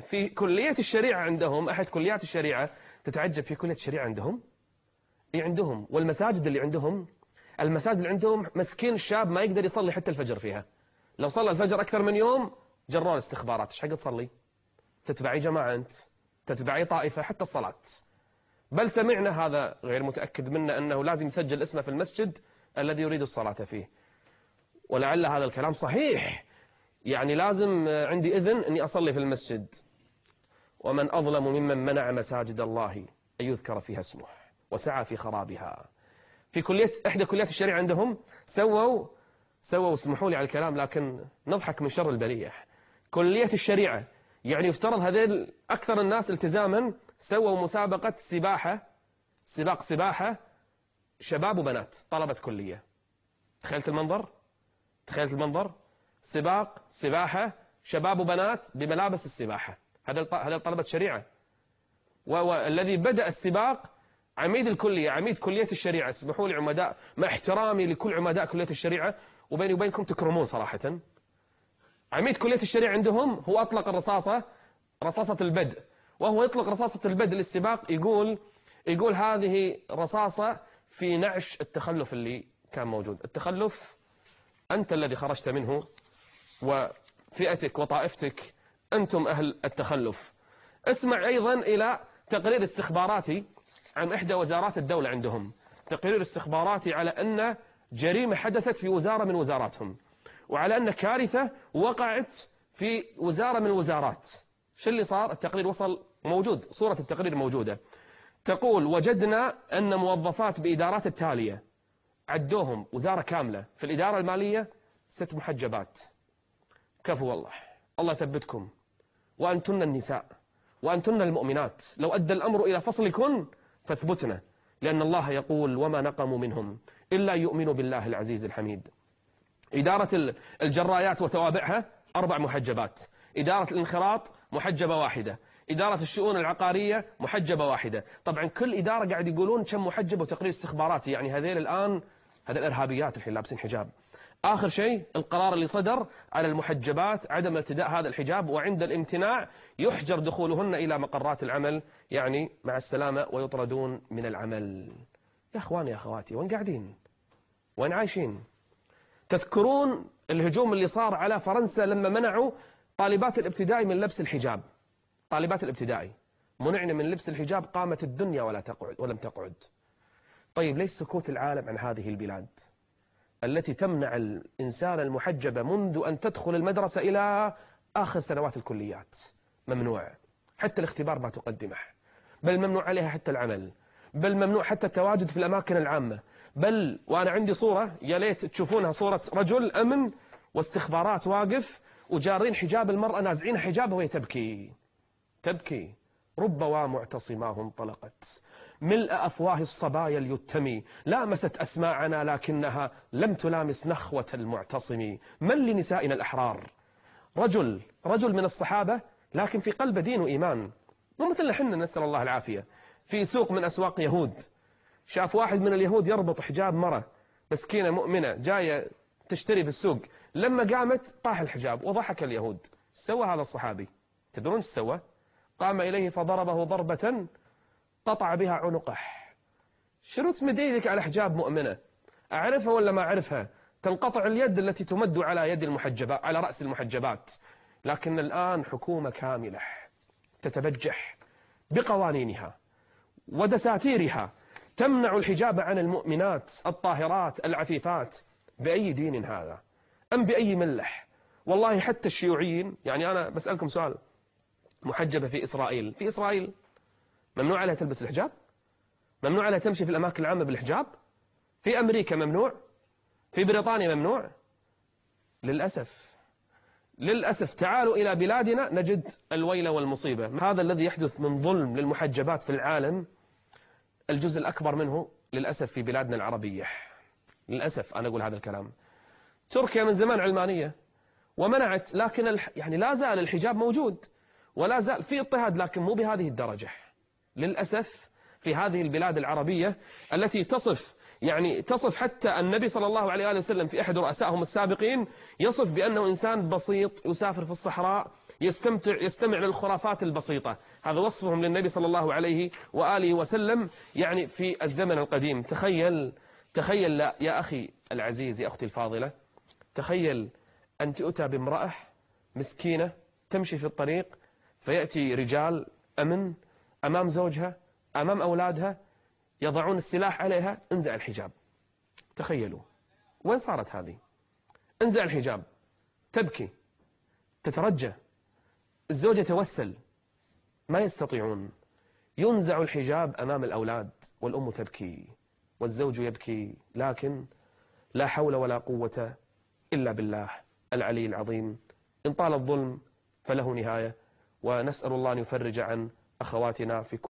في كلية الشريعة عندهم أحد كليات الشريعة تتعجب في كلية الشريعة عندهم اللي عندهم والمساجد اللي عندهم المساجد اللي عندهم مسكين الشاب ما يقدر يصلي حتى الفجر فيها لو صلى الفجر أكثر من يوم جرون استخبارات ايش حق تصلي تتبعي جماعة أنت تتبعي طائفة حتى الصلاة بل سمعنا هذا غير متأكد منا أنه لازم يسجل اسمه في المسجد الذي يريد الصلاة فيه ولعل هذا الكلام صحيح يعني لازم آه، عندي إذن أني أصلي في المسجد ومن أظلم ممن منع مساجد الله أن يذكر فيها اسمه وسعى في خرابها في كلية إحدى كليات الشريعة عندهم سووا سووا اسمحوا لي على الكلام لكن نضحك من شر البلية كلية الشريعة يعني يفترض هذيل أكثر الناس التزاما سووا مسابقة سباحة سباق سباحة شباب وبنات طلبة كلية تخيلت المنظر تخيلت المنظر سباق سباحة شباب وبنات بملابس السباحة هذا هذا طلبة شريعة والذي بدأ السباق عميد الكلية عميد كلية الشريعة اسمحوا لي عمداء مع احترامي لكل عمداء كلية الشريعة وبيني وبينكم تكرمون صراحة عميد كلية الشريعة عندهم هو أطلق الرصاصة رصاصة البدء وهو يطلق رصاصة البدء للسباق يقول يقول هذه رصاصة في نعش التخلف اللي كان موجود التخلف أنت الذي خرجت منه وفئتك وطائفتك أنتم أهل التخلف اسمع أيضا إلى تقرير استخباراتي عن إحدى وزارات الدولة عندهم تقرير استخباراتي على أن جريمة حدثت في وزارة من وزاراتهم وعلى أن كارثة وقعت في وزارة من الوزارات شو اللي صار التقرير وصل موجود صورة التقرير موجودة تقول وجدنا أن موظفات بإدارات التالية عدوهم وزارة كاملة في الإدارة المالية ست محجبات كفو والله الله ثبتكم وأنتن النساء وأنتن المؤمنات لو أدى الأمر إلى فصلكن فاثبتنا لأن الله يقول وما نقموا منهم إلا يؤمنوا بالله العزيز الحميد إدارة الجرايات وتوابعها أربع محجبات إدارة الانخراط محجبة واحدة إدارة الشؤون العقارية محجبة واحدة طبعا كل إدارة قاعد يقولون كم محجب وتقرير استخباراتي يعني هذيل الآن هذا الإرهابيات الحين لابسين حجاب آخر شيء القرار اللي صدر على المحجبات عدم ارتداء هذا الحجاب وعند الامتناع يحجر دخولهن إلى مقرات العمل يعني مع السلامة ويطردون من العمل يا أخواني يا أخواتي وين قاعدين وين عايشين تذكرون الهجوم اللي صار على فرنسا لما منعوا طالبات الابتدائي من لبس الحجاب طالبات الابتدائي منعنا من لبس الحجاب قامت الدنيا ولا تقعد ولم تقعد طيب ليش سكوت العالم عن هذه البلاد؟ التي تمنع الإنسان المحجبة منذ أن تدخل المدرسة إلى آخر سنوات الكليات ممنوع حتى الاختبار ما تقدمه بل ممنوع عليها حتى العمل بل ممنوع حتى التواجد في الأماكن العامة بل وأنا عندي صورة يا ليت تشوفونها صورة رجل أمن واستخبارات واقف وجارين حجاب المرأة نازعين حجابها وهي تبكي تبكي رب ومعتصماه انطلقت ملء أفواه الصبايا اليتمي لامست أسماعنا لكنها لم تلامس نخوة المعتصم من لنسائنا الأحرار رجل رجل من الصحابة لكن في قلبه دين وإيمان مو مثلنا حنا نسأل الله العافية في سوق من أسواق يهود شاف واحد من اليهود يربط حجاب مرة مسكينة مؤمنة جاية تشتري في السوق لما قامت طاح الحجاب وضحك اليهود سوى هذا الصحابي تدرون ايش سوى قام إليه فضربه ضربة قطع بها عنقه شنو تمد يدك على حجاب مؤمنة أعرفها ولا ما أعرفها تنقطع اليد التي تمد على يد المحجبات على رأس المحجبات لكن الآن حكومة كاملة تتبجح بقوانينها ودساتيرها تمنع الحجاب عن المؤمنات الطاهرات العفيفات بأي دين هذا أم بأي ملة والله حتى الشيوعيين يعني أنا بسألكم سؤال محجبة في إسرائيل في إسرائيل ممنوع عليها تلبس الحجاب ممنوع عليها تمشي في الأماكن العامة بالحجاب في أمريكا ممنوع في بريطانيا ممنوع للأسف للأسف تعالوا إلى بلادنا نجد الويلة والمصيبة هذا الذي يحدث من ظلم للمحجبات في العالم الجزء الأكبر منه للأسف في بلادنا العربية للأسف أنا أقول هذا الكلام تركيا من زمان علمانية ومنعت لكن يعني لا زال الحجاب موجود ولا زال في اضطهاد لكن مو بهذه الدرجة للأسف في هذه البلاد العربية التي تصف يعني تصف حتى النبي صلى الله عليه وآله وسلم في أحد رؤسائهم السابقين يصف بأنه إنسان بسيط يسافر في الصحراء يستمتع يستمع للخرافات البسيطة هذا وصفهم للنبي صلى الله عليه وآله وسلم يعني في الزمن القديم تخيل تخيل لا يا أخي العزيز يا أختي الفاضلة تخيل أن تؤتى بامرأة مسكينة تمشي في الطريق فيأتي رجال أمن أمام زوجها أمام أولادها يضعون السلاح عليها انزع الحجاب تخيلوا وين صارت هذه انزع الحجاب تبكي تترجى الزوج يتوسل ما يستطيعون ينزع الحجاب أمام الأولاد والأم تبكي والزوج يبكي لكن لا حول ولا قوة إلا بالله العلي العظيم إن طال الظلم فله نهاية ونسأل الله أن يفرج عن أخواتنا في كل